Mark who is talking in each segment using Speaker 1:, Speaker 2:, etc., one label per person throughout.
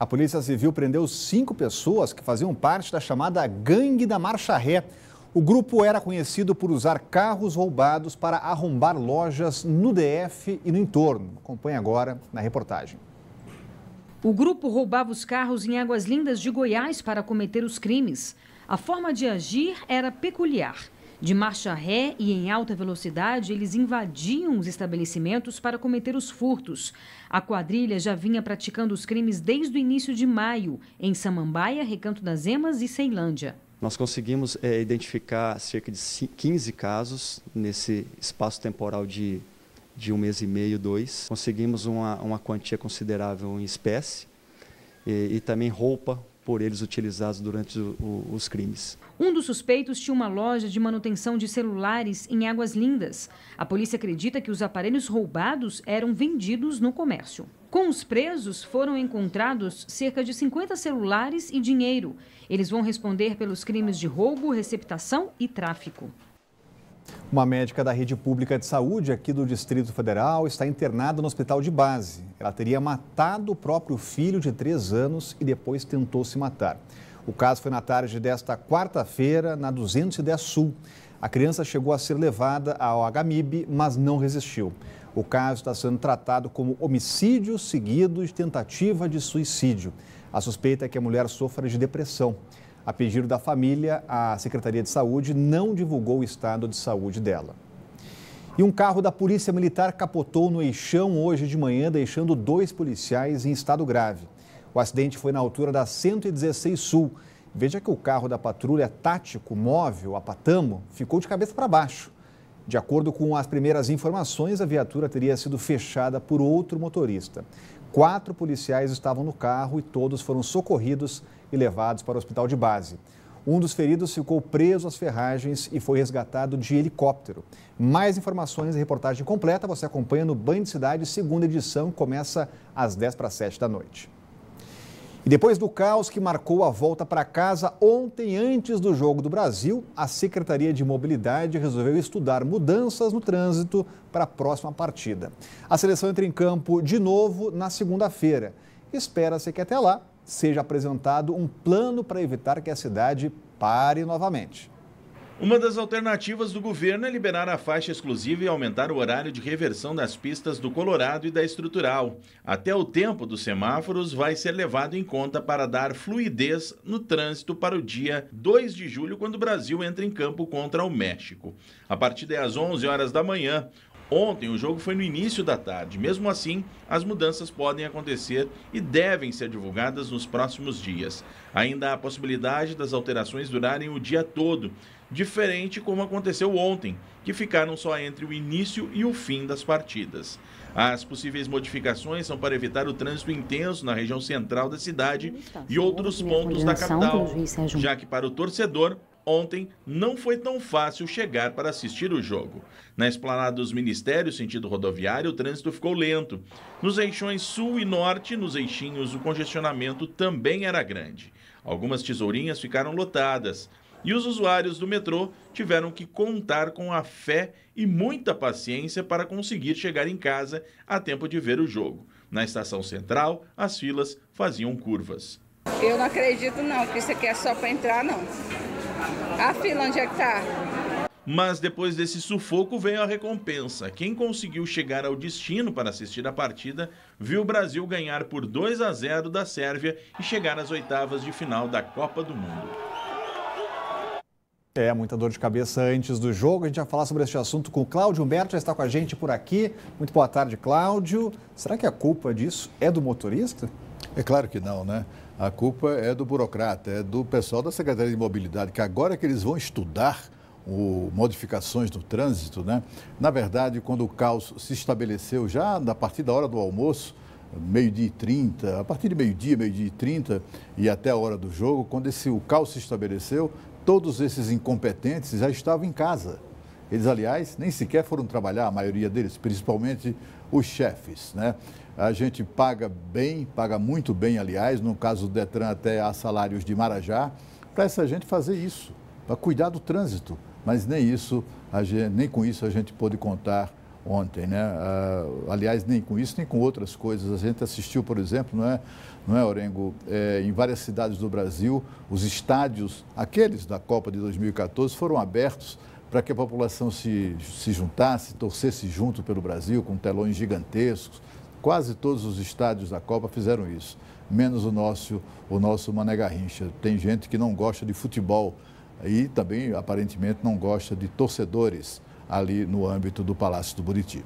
Speaker 1: A Polícia Civil prendeu cinco pessoas que faziam parte da chamada Gangue da Marcha Ré. O grupo era conhecido por usar carros roubados para arrombar lojas no DF e no entorno. Acompanhe agora na reportagem.
Speaker 2: O grupo roubava os carros em Águas Lindas de Goiás para cometer os crimes. A forma de agir era peculiar. De marcha ré e em alta velocidade, eles invadiam os estabelecimentos para cometer os furtos. A quadrilha já vinha praticando os crimes desde o início de maio, em Samambaia, Recanto das Emas e Ceilândia.
Speaker 1: Nós conseguimos é, identificar cerca de 15 casos nesse espaço temporal de, de um mês e meio, dois. Conseguimos uma, uma quantia considerável em espécie e, eh, e também roupa, por eles utilizados durante o, o, os crimes.
Speaker 2: Um dos suspeitos tinha uma loja de manutenção de celulares em Águas Lindas. A polícia acredita que os aparelhos roubados eram vendidos no comércio. Com os presos, foram encontrados cerca de 50 celulares e dinheiro. Eles vão responder pelos crimes de roubo, receptação e tráfico.
Speaker 1: Uma médica da rede pública de saúde aqui do Distrito Federal está internada no hospital de base. Ela teria matado o próprio filho de três anos e depois tentou se matar. O caso foi na tarde desta quarta-feira, na 210 Sul. A criança chegou a ser levada ao HMIB, mas não resistiu. O caso está sendo tratado como homicídio seguido de tentativa de suicídio. A suspeita é que a mulher sofra de depressão. A pedido da família, a Secretaria de Saúde não divulgou o estado de saúde dela. E um carro da Polícia Militar capotou no Eixão hoje de manhã, deixando dois policiais em estado grave. O acidente foi na altura da 116 Sul. Veja que o carro da patrulha tático móvel, a Patamo, ficou de cabeça para baixo. De acordo com as primeiras informações, a viatura teria sido fechada por outro motorista. Quatro policiais estavam no carro e todos foram socorridos e levados para o hospital de base. Um dos feridos ficou preso às ferragens e foi resgatado de helicóptero. Mais informações e reportagem completa você acompanha no Banho de Cidade, segunda edição, começa às 10 para 7 da noite. E depois do caos que marcou a volta para casa ontem, antes do Jogo do Brasil, a Secretaria de Mobilidade resolveu estudar mudanças no trânsito para a próxima partida. A seleção entra em campo de novo na segunda-feira. Espera-se que até lá seja apresentado um plano para evitar que a cidade pare novamente.
Speaker 3: Uma das alternativas do governo é liberar a faixa exclusiva e aumentar o horário de reversão das pistas do Colorado e da Estrutural. Até o tempo dos semáforos vai ser levado em conta para dar fluidez no trânsito para o dia 2 de julho, quando o Brasil entra em campo contra o México. A partir das é 11 horas da manhã. Ontem o jogo foi no início da tarde. Mesmo assim, as mudanças podem acontecer e devem ser divulgadas nos próximos dias. Ainda há a possibilidade das alterações durarem o dia todo diferente como aconteceu ontem, que ficaram só entre o início e o fim das partidas. As possíveis modificações são para evitar o trânsito intenso na região central da cidade e outros pontos da capital, já que para o torcedor ontem não foi tão fácil chegar para assistir o jogo. Na esplanada dos ministérios, sentido rodoviário, o trânsito ficou lento. Nos eixões sul e norte, nos eixinhos, o congestionamento também era grande. Algumas tesourinhas ficaram lotadas e os usuários do metrô tiveram que contar com a fé e muita paciência para conseguir chegar em casa a tempo de ver o jogo. Na estação central, as filas faziam curvas.
Speaker 2: Eu não acredito não, que isso aqui é só para entrar não. A fila onde é que está?
Speaker 3: Mas depois desse sufoco veio a recompensa. Quem conseguiu chegar ao destino para assistir a partida viu o Brasil ganhar por 2 a 0 da Sérvia e chegar às oitavas de final da Copa do Mundo.
Speaker 1: É, muita dor de cabeça antes do jogo. A gente vai falar sobre este assunto com o Cláudio Humberto, já está com a gente por aqui. Muito boa tarde, Cláudio. Será que a culpa disso é do motorista? É claro
Speaker 4: que não, né? A culpa é do burocrata, é do pessoal da Secretaria de Mobilidade, que agora que eles vão estudar o, modificações no trânsito, né? Na verdade, quando o caos se estabeleceu já a partir da hora do almoço, meio-dia e 30, a partir de meio-dia, meio-dia e 30 e até a hora do jogo, quando esse, o caos se estabeleceu, todos esses incompetentes já estavam em casa. Eles, aliás, nem sequer foram trabalhar, a maioria deles, principalmente os chefes. Né? A gente paga bem, paga muito bem, aliás, no caso do Detran, até há salários de Marajá, para essa gente fazer isso, para cuidar do trânsito. Mas nem isso, gente, nem com isso a gente pôde contar ontem, né? Uh, aliás, nem com isso, nem com outras coisas. A gente assistiu, por exemplo, não é, não é Orengo, é, em várias cidades do Brasil, os estádios, aqueles da Copa de 2014, foram abertos para que a população se, se juntasse, torcesse junto pelo Brasil, com telões gigantescos. Quase todos os estádios da Copa fizeram isso, menos o nosso, o nosso Mané Garrincha. Tem gente que não gosta de futebol e também, aparentemente, não gosta de torcedores ali no âmbito do Palácio do Buriti.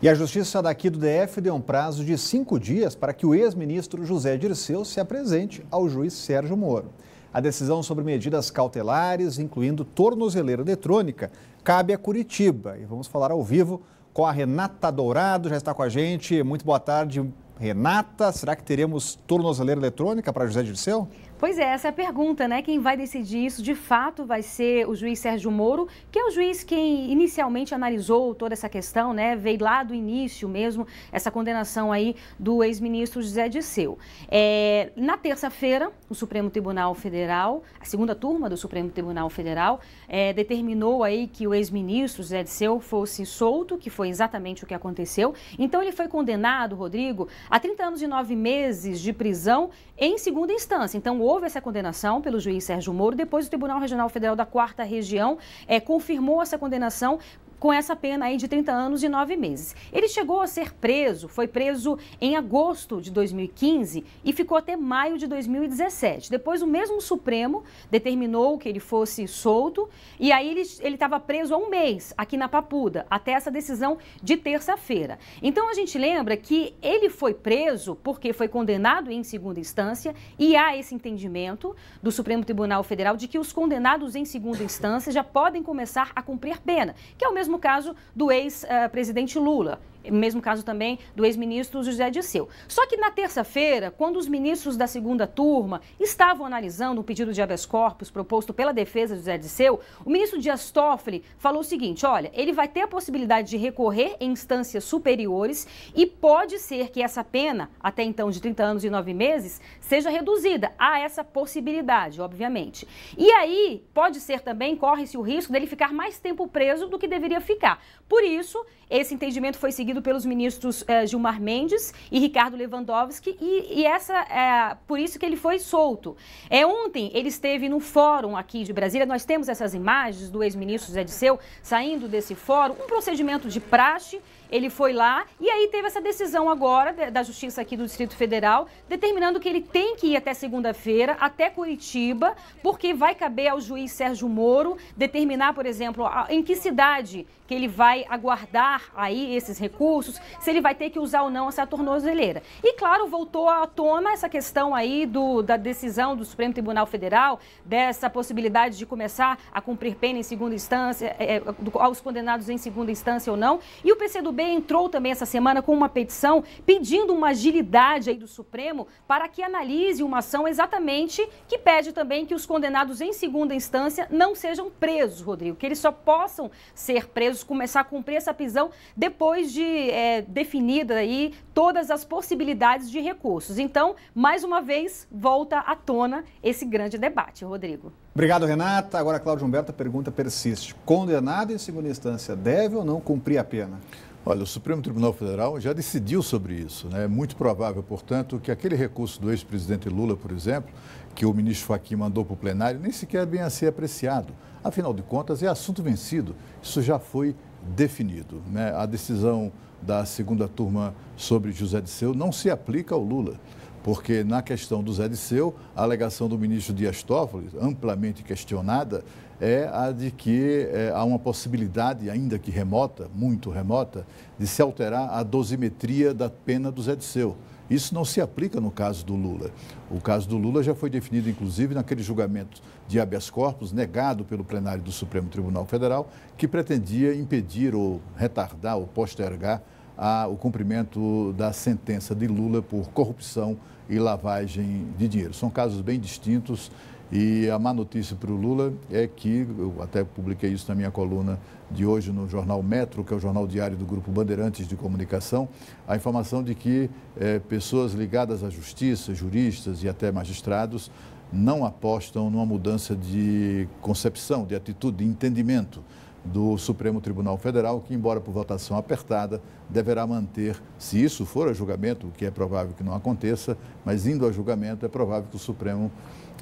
Speaker 1: E a Justiça daqui do DF deu um prazo de cinco dias para que o ex-ministro José Dirceu se apresente ao juiz Sérgio Moro. A decisão sobre medidas cautelares, incluindo tornozeleira eletrônica, cabe a Curitiba. E vamos falar ao vivo com a Renata Dourado, já está com a gente. Muito boa tarde, Renata. Será que teremos tornozeleira eletrônica para José Dirceu?
Speaker 2: Pois é, essa é a pergunta, né? Quem vai decidir isso de fato vai ser o juiz Sérgio Moro, que é o juiz quem inicialmente analisou toda essa questão, né? Veio lá do início mesmo essa condenação aí do ex-ministro José Disseu. É, na terça-feira, o Supremo Tribunal Federal, a segunda turma do Supremo Tribunal Federal, é, determinou aí que o ex-ministro José Disseu fosse solto, que foi exatamente o que aconteceu. Então ele foi condenado, Rodrigo, a 30 anos e 9 meses de prisão em segunda instância. Então, houve essa condenação pelo juiz Sérgio Moro. Depois, o Tribunal Regional Federal da Quarta Região é, confirmou essa condenação com essa pena aí de 30 anos e 9 meses. Ele chegou a ser preso, foi preso em agosto de 2015 e ficou até maio de 2017. Depois, o mesmo Supremo determinou que ele fosse solto e aí ele estava preso há um mês aqui na Papuda, até essa decisão de terça-feira. Então, a gente lembra que ele foi preso porque foi condenado em segunda instância e há esse entendimento do Supremo Tribunal Federal de que os condenados em segunda instância já podem começar a cumprir pena, que é o mesmo mesmo caso do ex-presidente eh, Lula mesmo caso também do ex-ministro José Disseu. Só que na terça-feira, quando os ministros da segunda turma estavam analisando o pedido de habeas corpus proposto pela defesa de José Disseu, o ministro Dias Toffoli falou o seguinte: olha, ele vai ter a possibilidade de recorrer em instâncias superiores e pode ser que essa pena, até então de 30 anos e 9 meses, seja reduzida. Há essa possibilidade, obviamente. E aí, pode ser também, corre-se o risco dele ficar mais tempo preso do que deveria ficar. Por isso, esse entendimento foi seguido seguido pelos ministros eh, Gilmar Mendes e Ricardo Lewandowski, e, e essa é por isso que ele foi solto. É, ontem ele esteve no fórum aqui de Brasília, nós temos essas imagens do ex-ministro Zé Disseu saindo desse fórum, um procedimento de praxe ele foi lá e aí teve essa decisão agora da Justiça aqui do Distrito Federal, determinando que ele tem que ir até segunda-feira, até Curitiba, porque vai caber ao juiz Sérgio Moro determinar, por exemplo, em que cidade que ele vai aguardar aí esses recursos, se ele vai ter que usar ou não essa tornozeleira. E claro, voltou à tona essa questão aí do, da decisão do Supremo Tribunal Federal, dessa possibilidade de começar a cumprir pena em segunda instância, é, é aos condenados em segunda instância ou não. E o PCdoB entrou também essa semana com uma petição pedindo uma agilidade aí do Supremo para que analise uma ação exatamente que pede também que os condenados em segunda instância não sejam presos, Rodrigo, que eles só possam ser presos, começar a cumprir essa prisão depois de é, definida aí todas as possibilidades de recursos. Então, mais uma vez, volta à tona esse grande debate, Rodrigo.
Speaker 1: Obrigado, Renata. Agora, Cláudio Humberto, a pergunta persiste. Condenado em segunda instância deve ou não cumprir a pena?
Speaker 4: Olha, o Supremo Tribunal Federal já decidiu sobre isso. Né? É muito provável, portanto, que aquele recurso do ex-presidente Lula, por exemplo, que o ministro Fachin mandou para o plenário, nem sequer venha a ser apreciado. Afinal de contas, é assunto vencido. Isso já foi definido. Né? A decisão da segunda turma sobre José Disseu não se aplica ao Lula porque na questão do Zé Disseu, a alegação do ministro Dias Toffoli, amplamente questionada, é a de que é, há uma possibilidade, ainda que remota, muito remota, de se alterar a dosimetria da pena do Zé Disseu. Isso não se aplica no caso do Lula. O caso do Lula já foi definido, inclusive, naquele julgamento de habeas corpus negado pelo plenário do Supremo Tribunal Federal, que pretendia impedir ou retardar ou postergar a, o cumprimento da sentença de Lula por corrupção e lavagem de dinheiro. São casos bem distintos e a má notícia para o Lula é que, eu até publiquei isso na minha coluna de hoje no jornal Metro, que é o jornal diário do Grupo Bandeirantes de Comunicação, a informação de que é, pessoas ligadas à justiça, juristas e até magistrados, não apostam numa mudança de concepção, de atitude, de entendimento do Supremo Tribunal Federal, que, embora por votação apertada, deverá manter, se isso for a julgamento, o que é provável que não aconteça, mas indo a julgamento, é provável que o Supremo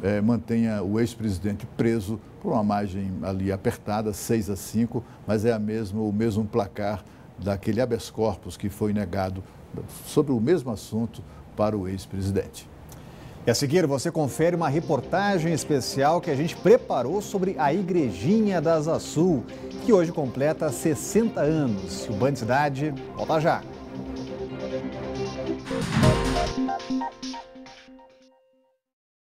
Speaker 4: eh, mantenha o ex-presidente preso por uma margem ali apertada, 6 a 5, mas é a mesmo, o mesmo placar daquele habeas corpus que foi negado sobre o mesmo assunto para o ex-presidente.
Speaker 1: E a seguir você confere uma reportagem especial que a gente preparou sobre a Igrejinha das Azul, que hoje completa 60 anos. O Band Cidade
Speaker 2: volta já.